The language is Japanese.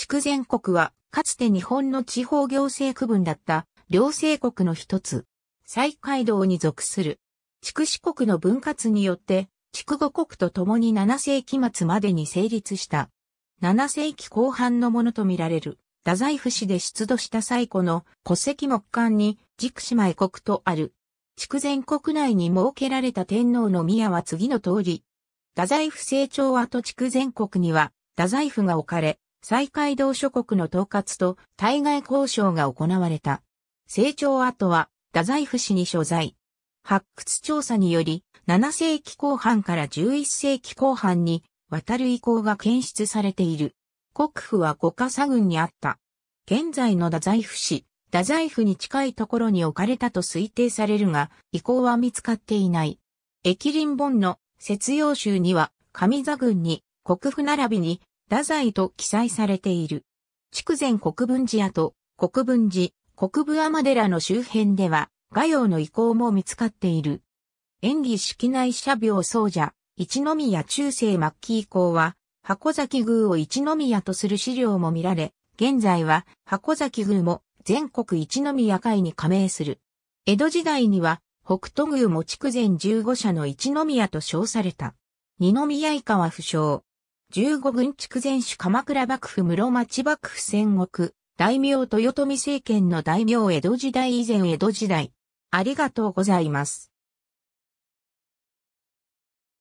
筑前国は、かつて日本の地方行政区分だった、両政国の一つ。西海道に属する。筑紫国の分割によって、筑後国と共に7世紀末までに成立した。7世紀後半のものとみられる、太宰府市で出土した最古の戸籍木簡に、筑紫舞国とある。筑前国内に設けられた天皇の宮は次の通り。太宰府成長跡筑前国には、太宰府が置かれ、再海道諸国の統括と対外交渉が行われた。成長後は、太宰府市に所在。発掘調査により、7世紀後半から11世紀後半に渡る遺構が検出されている。国府は五笠郡にあった。現在の太宰府市、太宰府に近いところに置かれたと推定されるが、遺構は見つかっていない。駅林本の節陽州には、上座郡に、国府並びに太宰と記載されている。筑前国分寺跡、国分寺、国分天寺の周辺では、画用の遺構も見つかっている。演技式内社病僧者、一宮中世末期以降は、箱崎宮を一宮とする資料も見られ、現在は箱崎宮も全国一宮会に加盟する。江戸時代には北斗宮も筑前15社の一宮と称された。二宮以下は不詳。15軍畜前主鎌倉幕府室町幕府戦国、大名豊臣政権の大名江戸時代以前江戸時代。ありがとうございます。